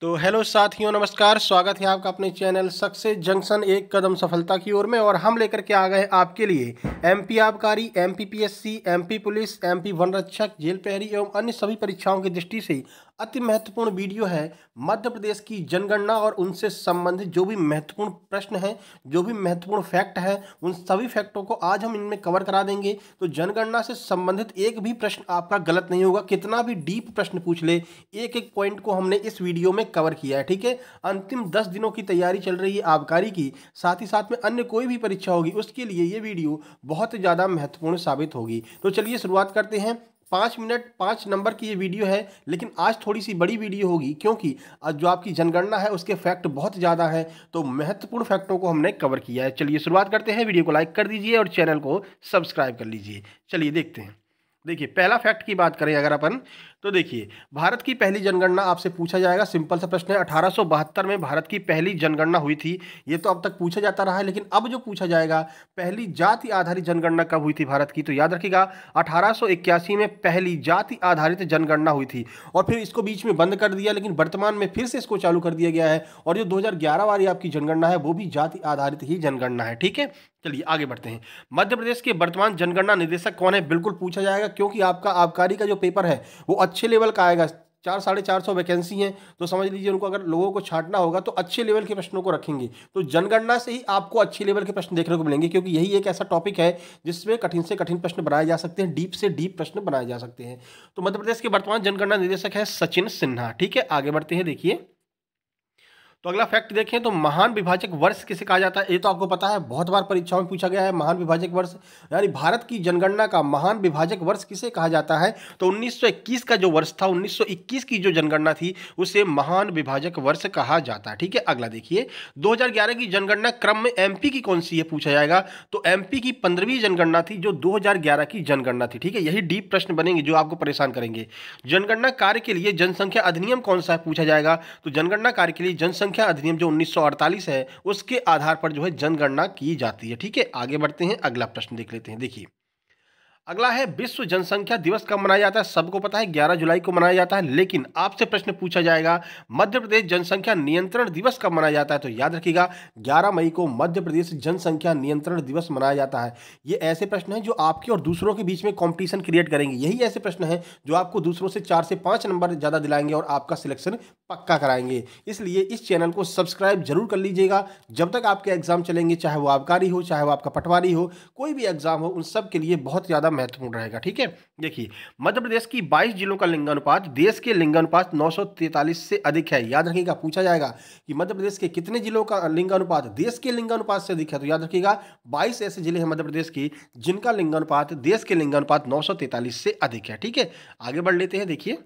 तो हेलो साथियों नमस्कार स्वागत है आपका अपने चैनल सक्सेस जंक्शन एक कदम सफलता की ओर में और हम लेकर के आ गए आपके लिए एमपी आबकारी एमपीपीएससी एमपी पुलिस एमपी वन रक्षक जेल प्रहरी एवं अन्य सभी परीक्षाओं की दृष्टि से अति महत्वपूर्ण वीडियो है मध्य प्रदेश की जनगणना और उनसे संबंधित जो भी महत्वपूर्ण प्रश्न हैं जो भी महत्वपूर्ण फैक्ट हैं उन सभी फैक्टों को आज हम इनमें कवर करा देंगे तो जनगणना से संबंधित एक भी प्रश्न आपका गलत नहीं होगा कितना भी डीप प्रश्न पूछ ले एक एक पॉइंट को हमने इस वीडियो में कवर किया है ठीक है अंतिम दस दिनों की तैयारी चल रही है आबकारी की साथ ही साथ में अन्य कोई भी परीक्षा होगी उसके लिए ये वीडियो बहुत ज़्यादा महत्वपूर्ण साबित होगी तो चलिए शुरुआत करते हैं पाँच मिनट पाँच नंबर की ये वीडियो है लेकिन आज थोड़ी सी बड़ी वीडियो होगी क्योंकि आज जो आपकी जनगणना है उसके फैक्ट बहुत ज़्यादा है तो महत्वपूर्ण फैक्टों को हमने कवर किया है चलिए शुरुआत करते हैं वीडियो को लाइक कर दीजिए और चैनल को सब्सक्राइब कर लीजिए चलिए देखते हैं देखिए पहला फैक्ट की बात करें अगर अपन तो देखिए भारत की पहली जनगणना आपसे पूछा जाएगा सिंपल सा प्रश्न है अठारह में भारत की पहली जनगणना हुई थी ये तो अब तक पूछा जाता रहा है लेकिन अब जो पूछा जाएगा पहली जाति आधारित जनगणना कब हुई थी भारत की तो याद रखिएगा अठारह में पहली जाति आधारित जनगणना हुई थी और फिर इसको बीच में बंद कर दिया लेकिन वर्तमान में फिर से इसको चालू कर दिया गया है और जो दो वाली आपकी जनगणना है वो भी जाति आधारित ही जनगणना है ठीक है चलिए आगे बढ़ते हैं मध्य प्रदेश के वर्तमान जनगणना निदेशक कौन है बिल्कुल पूछा जाएगा क्योंकि आपका आबकारी का जो पेपर है वो अच्छे लेवल का आएगा चार साढ़े चार सौ वैकेंसी हैं तो समझ लीजिए उनको अगर लोगों को छांटना होगा तो अच्छे लेवल के प्रश्नों को रखेंगे तो जनगणना से ही आपको अच्छे लेवल के प्रश्न देखने को मिलेंगे क्योंकि यही एक ऐसा टॉपिक है जिसमें कठिन से कठिन प्रश्न बनाए जा सकते हैं डीप से डीप प्रश्न बनाए जा सकते हैं तो मध्य प्रदेश के वर्तमान जनगणना निदेशक है सचिन सिन्हा ठीक है आगे बढ़ते हैं देखिए तो अगला फैक्ट देखें तो महान विभाजक वर्ष किसे कहा जाता है ये तो आपको पता है बहुत बार परीक्षाओं में पूछा गया है महान विभाजक वर्ष यानी भारत की जनगणना का महान विभाजक वर्ष किसे कहा जाता है तो 1921 का जो वर्ष था 1921 की जो जनगणना थी उसे महान विभाजक वर्ष कहा जाता है ठीक है अगला देखिए दो की जनगणना क्रम में एमपी की कौन सी है पूछा जाएगा तो एमपी की पंद्रहवीं जनगणना थी जो दो की जनगणना थी ठीक है यही डीप प्रश्न बनेंगे जो आपको परेशान करेंगे जनगणना कार्य के लिए जनसंख्या अधिनियम कौन सा है पूछा जाएगा तो जनगणना कार्य के लिए जनसंख्या जनसंख्या अधिनियम जो 1948 है उसके आधार पर जो है जनगणना की जाती है ठीक है आगे बढ़ते हैं अगला प्रश्न देख लेते हैं देखिए अगला है विश्व जनसंख्या दिवस कब मनाया जाता है सबको पता है 11 जुलाई को मनाया जाता है लेकिन आपसे प्रश्न पूछा जाएगा मध्य प्रदेश जनसंख्या नियंत्रण दिवस कब मनाया जाता है तो याद रखिएगा 11 मई को मध्य प्रदेश जनसंख्या नियंत्रण दिवस मनाया जाता है ये ऐसे प्रश्न हैं जो आपके और दूसरों के बीच में कॉम्पिटिशन क्रिएट करेंगे यही ऐसे प्रश्न हैं जो आपको दूसरों से चार से पाँच नंबर ज़्यादा दिलाएंगे और आपका सिलेक्शन पक्का कराएंगे इसलिए इस चैनल को सब्सक्राइब जरूर कर लीजिएगा जब तक आपके एग्ज़ाम चलेंगे चाहे वो आबकारी हो चाहे वो आपका पटवारी हो कोई भी एग्ज़ाम हो उन सब के लिए बहुत ज़्यादा महत्वपूर्ण रहेगा ठीक है देखिए मध्य प्रदेश की 22 जिलों का लिंगानुपात देश के लिंगानुपात नौ से अधिक है याद रखिएगा पूछा जाएगा कि मध्य प्रदेश के कितने जिलों का लिंगानुपात देश के लिंगानुपात से अधिक है तो याद रखिएगा 22 ऐसे जिले हैं मध्य प्रदेश की जिनका लिंगानुपात देश के लिंगानुपात नौ से अधिक है ठीक है आगे बढ़ लेते हैं देखिए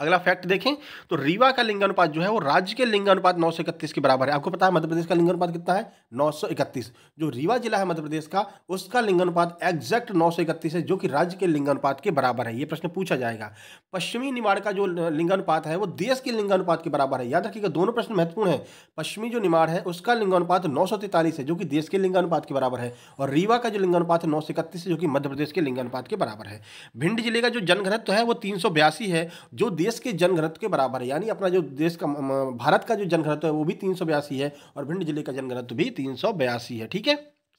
अगला फैक्ट देखें तो रीवा का लिंगानुपात जो है वो राज्य के लिंगानुपात नौ के बराबर है आपको पता है मध्य प्रदेश का लिंगानुपात कितना है 931 जो रीवा जिला है मध्य प्रदेश का उसका लिंगानुपात एग्जैक्ट नौ है जो कि राज्य के लिंगानुपात के बराबर है ये प्रश्न पूछा जाएगा पश्चिमी निमाड़ का जो लिंगानुपात है वो देश के लिंगानुपात के बराबर है याद रखिएगा दोनों प्रश्न महत्वपूर्ण है पश्चिमी जो निमाड़ है उसका लिंगानुपात नौ है जो कि देश के लिंगानुपात के बराबर है और रीवा का जो लिंगानुपात है नौ है जो कि मध्य प्रदेश के लिंगानुपात के बराबर है भिंड जिले का जो जनघनत्व है वो तीन है जो देश के जनघनत्व के बराबर है यानी अपना जो देश का भारत का जो जनघनत्व है वो भी तीन है और भिंड जिले का जनघनत्व भी तीन है ठीक है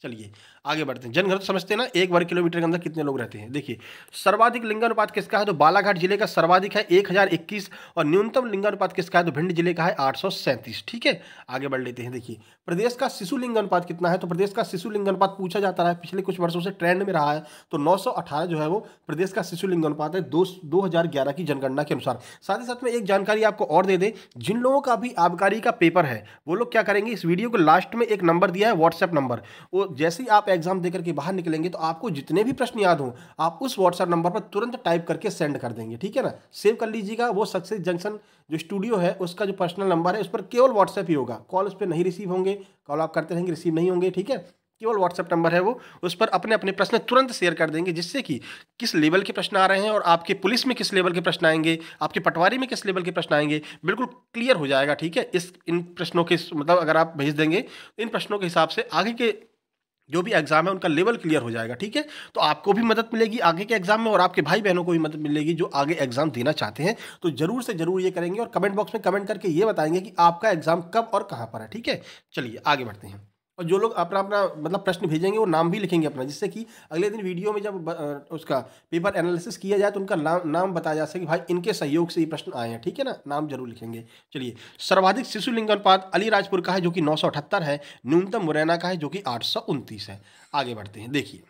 चलिए आगे बढ़ते हैं जनघनत्व समझते हैं ना एक वर्ग किलोमीटर के अंदर कितने लोग रहते हैं देखिए सर्वाधिक लिंगानुपात किसका है तो बालाघाट जिले का सर्वाधिक है 1021 और न्यूनतम लिंगानुपात किसका है तो भिंड जिले का है आठ ठीक है आगे बढ़ लेते हैं देखिए प्रदेश का शिशु लिंगानुपात कितना है तो प्रदेश का शिशु लिंगानुपात पूछा जाता रहा है पिछले कुछ वर्षों से ट्रेंड में रहा है तो नौ जो है वो प्रदेश का शिशु लिंगानुपात है दो, दो की जनगणना के अनुसार साथ ही साथ में एक जानकारी आपको और दे दें जिन लोगों का भी आबकारी का पेपर है वो लोग क्या करेंगे इस वीडियो को लास्ट में एक नंबर दिया है व्हाट्सएप नंबर वो जैसे ही आप एग्जाम देकर के बाहर निकलेंगे तो आपको जितने भी प्रश्न याद हों आप उस व्हाट्सएप नंबर पर तुरंत टाइप करके सेंड कर देंगे ठीक है ना सेव कर लीजिएगा वो सक्सेस जंक्शन जो स्टूडियो है उसका जो पर्सनल नंबर है उस पर केवल व्हाट्सएप ही होगा कॉल उस पर नहीं रिसीव होंगे कॉल आप करते रहेंगे रिसीव नहीं होंगे ठीक है केवल व्हाट्सएप नंबर है वो उस पर अपने अपने प्रश्न तुरंत शेयर कर देंगे जिससे कि किस लेवल के प्रश्न आ रहे हैं और आपके पुलिस में किस लेवल के प्रश्न आएंगे आपके पटवारी में किस लेवल के प्रश्न आएंगे बिल्कुल क्लियर हो जाएगा ठीक है इस इन प्रश्नों के मतलब अगर आप भेज देंगे तो इन प्रश्नों के हिसाब से आगे के जो भी एग्ज़ाम है उनका लेवल क्लियर हो जाएगा ठीक है तो आपको भी मदद मिलेगी आगे के एग्जाम में और आपके भाई बहनों को भी मदद मिलेगी जो आगे एग्जाम देना चाहते हैं तो ज़रूर से ज़रूर ये करेंगे और कमेंट बॉक्स में कमेंट करके ये बताएंगे कि आपका एग्ज़ाम कब और कहाँ पर है ठीक है चलिए आगे बढ़ते हैं और जो लोग अपना अपना मतलब प्रश्न भेजेंगे वो नाम भी लिखेंगे अपना जिससे कि अगले दिन वीडियो में जब उसका पेपर एनालिसिस किया जाए तो उनका नाम नाम बताया जा सके भाई इनके सहयोग से ये प्रश्न आए हैं ठीक है ना नाम जरूर लिखेंगे चलिए सर्वाधिक शिशु लिंगनपात अलीराजपुर का है जो कि नौ है न्यूनतम मुरैना का है जो कि आठ है आगे बढ़ते हैं देखिए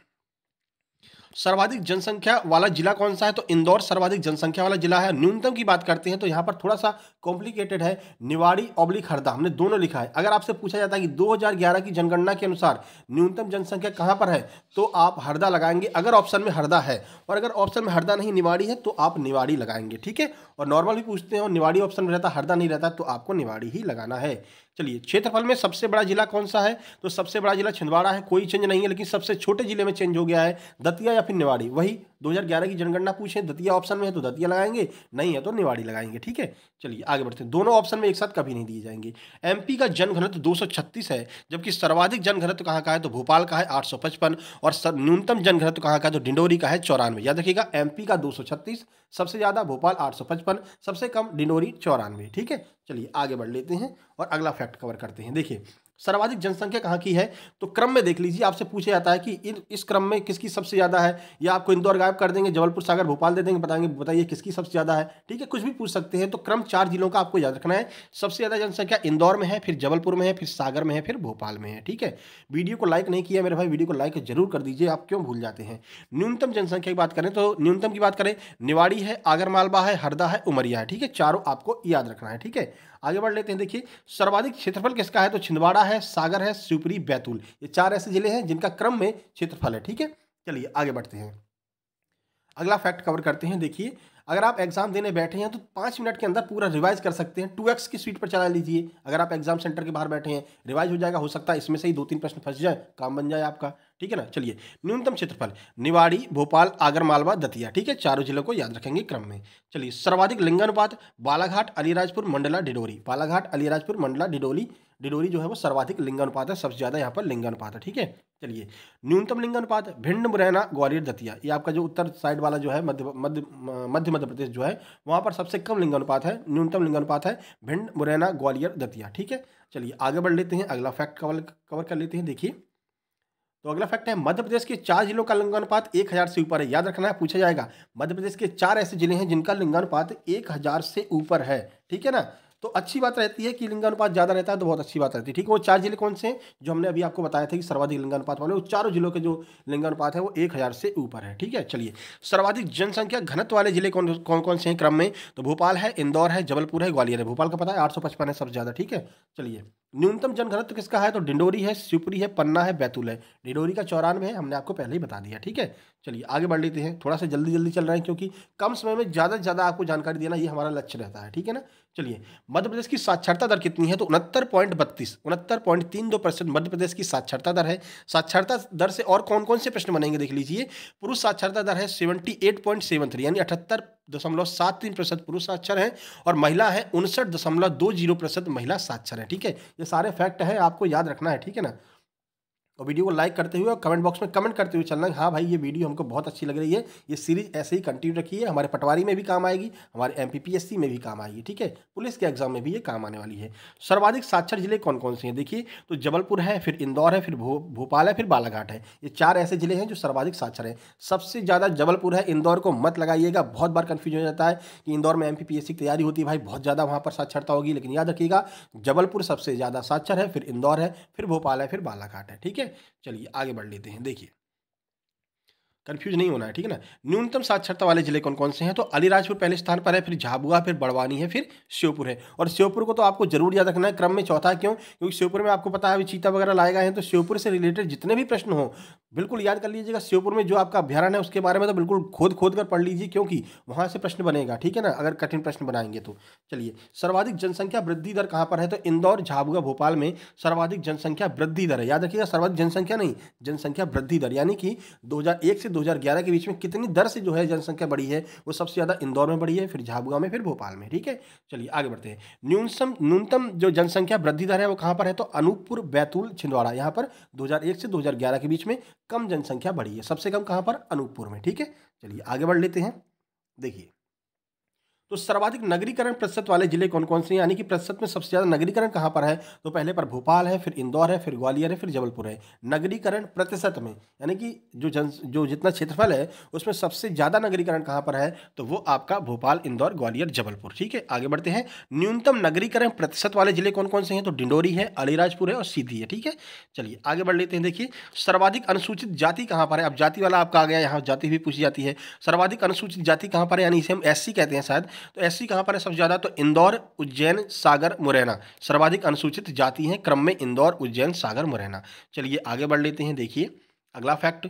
सर्वाधिक जनसंख्या वाला जिला कौन सा है तो इंदौर सर्वाधिक जनसंख्या वाला जिला है न्यूनतम की बात करते हैं तो यहाँ पर थोड़ा सा कॉम्प्लिकेटेड है निवाड़ी ऑब्लिक हरदा हमने दोनों लिखा है अगर आपसे पूछा जाता है कि 2011 की जनगणना के अनुसार न्यूनतम जनसंख्या कहाँ पर है तो आप हरदा लगाएंगे अगर ऑप्शन में हरदा है और अगर ऑप्शन में हरदा नहीं निवाड़ी है तो आप निवाड़ी लगाएंगे ठीक है और नॉर्मल भी पूछते हैं और निवाड़ी ऑप्शन में रहता हरदा नहीं रहता तो आपको निवाड़ी ही लगाना है चलिए क्षेत्रफल में सबसे बड़ा जिला कौन सा है तो सबसे बड़ा जिला छिंदवाड़ा है कोई चेंज नहीं है लेकिन सबसे छोटे जिले में चेंज हो गया है दतिया या फिर निवाड़ी वही 2011 की जनगणना पूछें दतिया ऑप्शन में है तो दतिया लगाएंगे नहीं है तो निवाड़ी लगाएंगे ठीक है चलिए आगे बढ़ते हैं दोनों ऑप्शन में एक साथ कभी नहीं दिए जाएंगे एमपी का जनघनत्व छत्तीस है जबकि सर्वाधिक जनघनत्व कहाँ का है तो भोपाल का है पचपन और न्यूनतम जनघनत्व कहाँ का है तो डिंडोरी का है चौरानवे याद रखिएगा पी का छत्तीस सबसे ज़्यादा भोपाल पचपन सबसे कम डिंडोरी चौरानवे ठीक है चलिए आगे बढ़ लेते हैं और अगला फैक्ट कवर करते हैं देखिए सर्वाधिक जनसंख्या कहाँ की है तो क्रम में देख लीजिए आपसे पूछा जाता है कि इन इस क्रम में किसकी सबसे ज़्यादा है या आपको इंदौर गायब कर देंगे जबलपुर सागर भोपाल दे देंगे बताएंगे बताइए किसकी सबसे ज़्यादा है ठीक है कुछ भी पूछ सकते हैं तो क्रम चार जिलों का आपको याद रखना है सबसे ज़्यादा जनसंख्या इंदौर में है फिर जबलपुर में है फिर सागर में है फिर भोपाल में है ठीक है वीडियो को लाइक नहीं किया मेरे भाई वीडियो को लाइक जरूर कर दीजिए आप क्यों भूल जाते हैं न्यूनतम जनसंख्या की बात करें तो न्यूनतम की बात करें निवाड़ी है आगर मालवा है हरदा है उमरिया है ठीक है चारों आपको याद रखना है ठीक है आगे बढ़ लेते हैं देखिए सर्वाधिक क्षेत्रफल किसका है तो छिंदवाड़ा है सागर है शिवपुरी बैतूल ये चार ऐसे जिले हैं जिनका क्रम में क्षेत्रफल है ठीक है चलिए आगे बढ़ते हैं अगला फैक्ट कवर करते हैं देखिए अगर आप एग्जाम देने बैठे हैं तो पाँच मिनट के अंदर पूरा रिवाइज कर सकते हैं टू एक्स की स्पीड पर चला लीजिए अगर आप एग्जाम सेंटर के बाहर बैठे हैं रिवाइज हो जाएगा हो सकता है इसमें से ही दो तीन प्रश्न फंस जाए काम बन जाए आपका ठीक है ना चलिए न्यूनतम क्षेत्रफल निवाड़ी भोपाल आगर मालवा दतिया ठीक है चारों जिलों को याद रखेंगे क्रम में चलिए सर्वाधिक लिंगानुपात बालाघाट अलीराजपुर मंडला डिडोरी बालाघाट अलीराजपुर मंडला डिडोली डिडोरी जो है वो सर्वाधिक लिंगानुपात है सबसे ज़्यादा यहाँ पर लिंगानुपात है ठीक है चलिए न्यूनतम लिंगानुपात भिंड मुरैना ग्वालियर दतिया ये आपका जो उत्तर साइड वाला जो है मध्य मध्य मध्य प्रदेश जो है वहाँ पर सबसे कम लिंगानुपात है न्यूनतम लिंगानुपात है भिंड मुरैना ग्वालियर दतिया ठीक है चलिए आगे बढ़ लेते हैं अगला फैक्ट कवर कवर कर लेते हैं देखिए तो अगला फैक्ट है मध्य प्रदेश के चार जिलों का लिंगानुपात एक हज़ार से ऊपर है याद रखना है पूछा जाएगा मध्य प्रदेश के चार ऐसे जिले हैं जिनका लिंगानुपात एक हज़ार से ऊपर है ठीक है ना तो अच्छी बात रहती है कि लिंगानुपात ज़्यादा रहता है तो बहुत अच्छी बात रहती है ठीक है वो चार जिले कौन से जो हमने अभी आपको बताया था कि सर्वाधिक लिंगानुपात वाले वो चारों जिलों के जो लिंगानुपात है वो एक हज़ार से ऊपर है ठीक है चलिए सर्वाधिक जनसंख्या घनत्व वाले जिले कौन कौन कौन से हैं क्रम में तो भोपाल है इंदौर है जबलपुर है ग्वालियर है भोपाल का पता है आठ है सबसे ज़्यादा ठीक है चलिए न्यूनतम जनघनत्व किसका है तो डिंडोरी है शिवपुरी है पन्ना है बैतूल है डिंडोरी का चौरानवे है हमने आपको पहले ही बता दिया ठीक है चलिए आगे बढ़ लेते हैं थोड़ा सा जल्दी जल्दी चल रहे हैं क्योंकि कम समय में ज़्यादा से ज़्यादा आपको जानकारी देना ये हमारा लक्ष्य रहता है ठीक है ना चलिए मध्य प्रदेश की साक्षरता दर कितनी है तो उनहत्तर पॉइंट बत्तीस उनहत्तर पॉइंट तीन दो परसेंट मध्य प्रदेश की साक्षरता दर है साक्षरता दर से और कौन कौन से प्रश्न बनेंगे देख लीजिए पुरुष साक्षरता दर है seventy eight point seven three यानी अठहत्तर दशमलव सात तीन प्रतिशत पुरुष साक्षर हैं और महिला है उनसठ दशमलव दो जीरो प्रतिशत महिला साक्षर है ठीक है ये सारे फैक्ट हैं आपको याद रखना है ठीक है ना और वीडियो को लाइक करते हुए और कमेंट बॉक्स में कमेंट करते हुए चलना हाँ भाई ये वीडियो हमको बहुत अच्छी लग रही है ये सीरीज ऐसे ही कंटिन्यू रखिए हमारे पटवारी में भी काम आएगी हमारे एम में भी काम आएगी ठीक है पुलिस के एग्जाम में भी ये काम आने वाली है सर्वाधिक साक्षर जिले कौन कौन से हैं देखिए तो जबलपुर है फिर इंदौर है फिर भोपाल है फिर बालाघाट है ये चार ऐसे जिले हैं जो सर्वाधिक साक्षर हैं सबसे ज़्यादा जबलपुर है इंदौर को मत लगाइएगा बहुत बार कन्फ्यूज हो जाता है कि इंदौर में एम की तैयारी होती है भाई बहुत ज़्यादा वहाँ पर साक्षरता होगी लेकिन याद रखिएगा जबलपुर सबसे ज़्यादा साक्षर है फिर इंदौर है फिर भोपाल है फिर बालाघाट है ठीक है है चलिए आगे बढ़ लेते हैं देखिए कन्फ्यूज नहीं होना है ठीक है ना न्यूनतम साक्षरता वाले जिले कौन कौन से हैं तो अलीराजपुर पहले स्थान पर है फिर झाबुआ फिर बड़वानी है फिर श्योपुर है और श्योपुर को तो आपको जरूर याद रखना है क्रम में चौथा क्यों क्योंकि श्योपुर में आपको पता है अभी चीता वगैरह लाएगा है तो श्योपुर से रिलेटेड जितने भी प्रश्न हो बिल्कुल याद कर लीजिएगा श्योपुर में जो आपका अभ्यारण है उसके बारे में तो बिल्कुल खोद खोद कर पढ़ लीजिए क्योंकि वहाँ से प्रश्न बनेगा ठीक है ना अगर कठिन प्रश्न बनाएंगे तो चलिए सर्वाधिक जनसंख्या वृद्धि दर कहाँ पर है तो इंदौर झाबुआ भोपाल में सर्वाधिक जनसंख्या वृद्धि दर है याद रखिएगा सर्वाधिक जनसंख्या नहीं जनसंख्या वृद्धि दर यानी कि दो से दो के बीच में कितनी दर से जो है जनसंख्या बढ़ी है वो सबसे ज़्यादा इंदौर में बढ़ी है फिर झाबुआ में फिर भोपाल में ठीक है चलिए आगे बढ़ते हैं न्यूनतम न्यूनतम जो जनसंख्या वृद्धि दर है वो कहाँ पर है तो अनूपपुर बैतूल छिंदवाड़ा यहाँ पर दो से दो के बीच में कम जनसंख्या बढ़ी है सबसे कम कहाँ पर अनूपपुर में ठीक है चलिए आगे बढ़ लेते हैं देखिए तो सर्वाधिक नगरीकरण प्रतिशत वाले जिले कौन कौन से हैं यानी कि प्रतिशत में सबसे ज़्यादा नगरीकरण कहाँ पर है तो पहले पर भोपाल है फिर इंदौर है फिर ग्वालियर है फिर जबलपुर है नगरीकरण प्रतिशत में यानी कि जो जन जो जितना क्षेत्रफल है उसमें सबसे ज़्यादा नगरीकरण कहाँ पर है तो वो आपका भोपाल इंदौर ग्वालियर जबलपुर ठीक है आगे बढ़ते हैं न्यूनतम नगरीकरण प्रतिशत वाले जिले कौन कौन से हैं तो डिंडोरी है अलीराजपुर है और सीधी है ठीक है चलिए आगे बढ़ लेते हैं देखिए सर्वाधिक अनुसूचित जाति कहाँ पर है अब जाति वाला आपका आ गया यहाँ जाति भी पूछी जाती है सर्वाधिक अनुसूचित जाति कहाँ पर है यानी इसे हम एस कहते हैं शायद तो ऐसी कहाँ पर है सबसे ज़्यादा तो इंदौर उज्जैन सागर मुरैना सर्वाधिक अनुसूचित जाति हैं क्रम में इंदौर उज्जैन सागर मुरैना चलिए आगे बढ़ लेते हैं देखिए अगला फैक्ट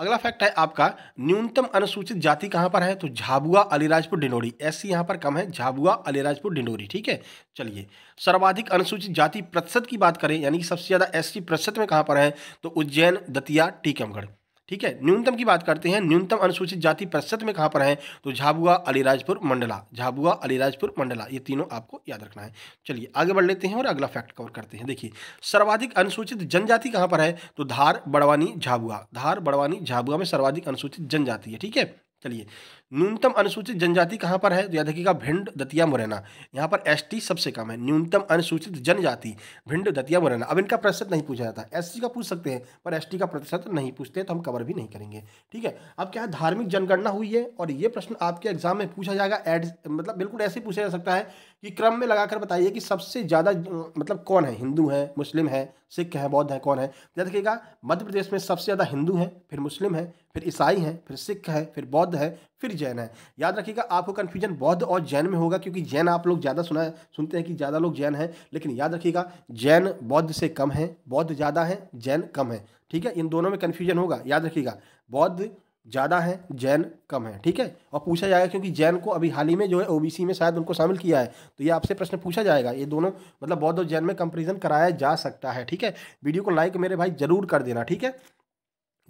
अगला फैक्ट है आपका न्यूनतम अनुसूचित जाति कहाँ पर है तो झाबुआ अलीराजपुर डिंडोरी ऐसी सी यहाँ पर कम है झाबुआ अलीराजपुर डिंडोरी ठीक है चलिए सर्वाधिक अनुसूचित जाति प्रतिशत की बात करें यानी कि सबसे ज़्यादा एस सी प्रतिशत में कहाँ पर है तो उज्जैन दतिया टीकमगढ़ ठीक है न्यूनतम की बात करते हैं न्यूनतम अनुसूचित जाति प्रतिशत में कहाँ पर है तो झाबुआ अलीराजपुर मंडला झाबुआ अलीराजपुर मंडला ये तीनों आपको याद रखना है चलिए आगे बढ़ लेते हैं और अगला फैक्ट कवर करते हैं देखिए सर्वाधिक अनुसूचित जनजाति कहाँ पर है तो धार बड़वानी झाबुआ धार बड़वानी झाबुआ में सर्वाधिक अनुसूचित जनजाति है ठीक है चलिए न्यूनतम अनुसूचित जनजाति कहाँ पर है तो याद रखिएगा भिंड दतिया मुरैना यहाँ पर एसटी सबसे कम है न्यूनतम अनुसूचित जनजाति भिंड दतिया मुरैना अब इनका प्रतिशत नहीं पूछा जाता एस का पूछ सकते हैं पर एस का प्रतिशत नहीं पूछते तो हम कवर भी नहीं करेंगे ठीक है अब क्या है धार्मिक जनगणना हुई है और ये प्रश्न आपके एग्जाम में पूछा जाएगा एड मतलब बिल्कुल ऐसे पूछा जा सकता है कि क्रम में लगाकर बताइए कि सबसे ज़्यादा मतलब कौन है हिंदू है मुस्लिम है सिख है बौद्ध है कौन है याद रखिएगा मध्य प्रदेश में सबसे ज़्यादा हिंदू हैं फिर मुस्लिम है फिर ईसाई हैं फिर सिख है फिर बौद्ध है फिर जैन है याद रखिएगा आपको कन्फ्यूजन बौद्ध और जैन में होगा क्योंकि जैन आप लोग ज़्यादा सुना है सुनते हैं कि ज़्यादा लोग जैन हैं लेकिन याद रखिएगा जैन बौद्ध से कम है बौद्ध ज़्यादा है जैन कम है ठीक है इन दोनों में कन्फ्यूजन होगा याद रखिएगा बौद्ध ज़्यादा है जैन कम है ठीक है और पूछा जाएगा क्योंकि जैन को अभी हाल ही में जो है ओबीसी में शायद उनको शामिल किया है तो ये आपसे प्रश्न पूछा जाएगा ये दोनों मतलब बौद्ध और जैन में कंपेरिजन कराया जा सकता है ठीक है वीडियो को लाइक मेरे भाई ज़रूर कर देना ठीक है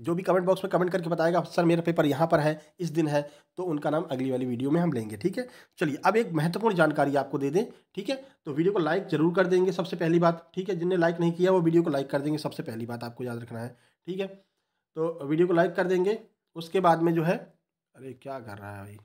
जो भी कमेंट बॉक्स में कमेंट करके बताएगा सर मेरा पेपर यहाँ पर है इस दिन है तो उनका नाम अगली वाली वीडियो में हम लेंगे ठीक है चलिए अब एक महत्वपूर्ण जानकारी आपको दे दें ठीक है तो वीडियो को लाइक जरूर कर देंगे सबसे पहली बात ठीक है जिनने लाइक नहीं किया वो वीडियो को लाइक कर देंगे सबसे पहली बात आपको याद रखना है ठीक है तो वीडियो को लाइक कर देंगे उसके बाद में जो है अरे क्या कर रहा है भाई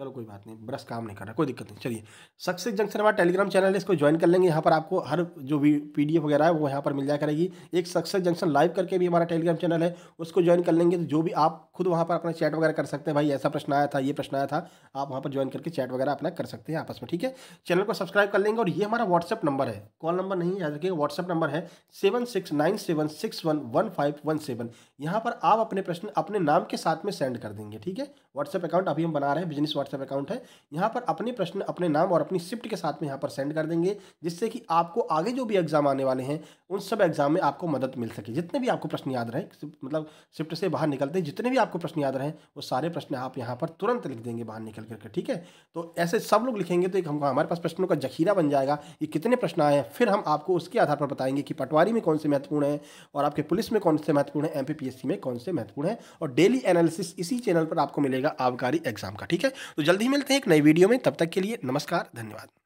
चलो कोई बात नहीं ब्रश काम नहीं कर रहा कोई दिक्कत नहीं चलिए सक्सेस जंक्शन हमारा टेलीग्राम चैनल है इसको ज्वाइन कर लेंगे यहाँ पर आपको हर जो भी पीडीएफ वगैरह है वो यहाँ पर मिल जाया करेगी एक सक्सेस जंक्शन लाइव करके भी हमारा टेलीग्राम चैनल है उसको ज्वाइन कर लेंगे तो जो भी आप खुद वहाँ पर अपना चैट वगैरह कर सकते हैं भाई ऐसा प्रश्न आया था ये प्रश्न आया था आप वहाँ पर ज्वाइन करके चैट वगैरह अपना कर सकते हैं आपस में ठीक है चैनल को सब्सक्राइब कर लेंगे और ये हमारा व्हाट्सअप नंबर है कॉल नंबर नहीं याद रखिएगा व्हाट्सअप नंबर है seven six nine seven six one one five one seven यहाँ पर आप अपने प्रश्न अपने नाम के साथ में सेंड कर देंगे ठीक है व्हाट्सअप अकाउंट अभी हम बना रहे हैं बिजनेस व्हाट्सएप अकाउंट है यहाँ पर अपने प्रश्न अपने नाम और अपनी शिफ्ट के साथ में यहाँ पर सेंड कर देंगे जिससे कि आपको आगे जो भी एग्जाम आने वाले हैं उन सब एग्जाम में आपको मदद मिल सके जितने भी आपको प्रश्न याद रहे मतलब शिफ्ट से बाहर निकलते जितने भी आप आपको प्रश्न याद रहे वो सारे प्रश्न आप यहाँ पर तुरंत लिख देंगे बाहर निकल करके ठीक है तो ऐसे सब लोग लिखेंगे तो एक हमको हमारे पास प्रश्नों का जखीरा बन जाएगा कि कितने प्रश्न आए हैं फिर हम आपको उसके आधार पर बताएंगे कि पटवारी में कौन से महत्वपूर्ण हैं और आपके पुलिस में कौन से महत्वपूर्ण है एम में कौन से महत्वपूर्ण है और डेली एनालिसिस इसी चैनल पर आपको मिलेगा आबकारी एग्जाम का ठीक है तो जल्दी मिलते हैं एक नई वीडियो में तब तक के लिए नमस्कार धन्यवाद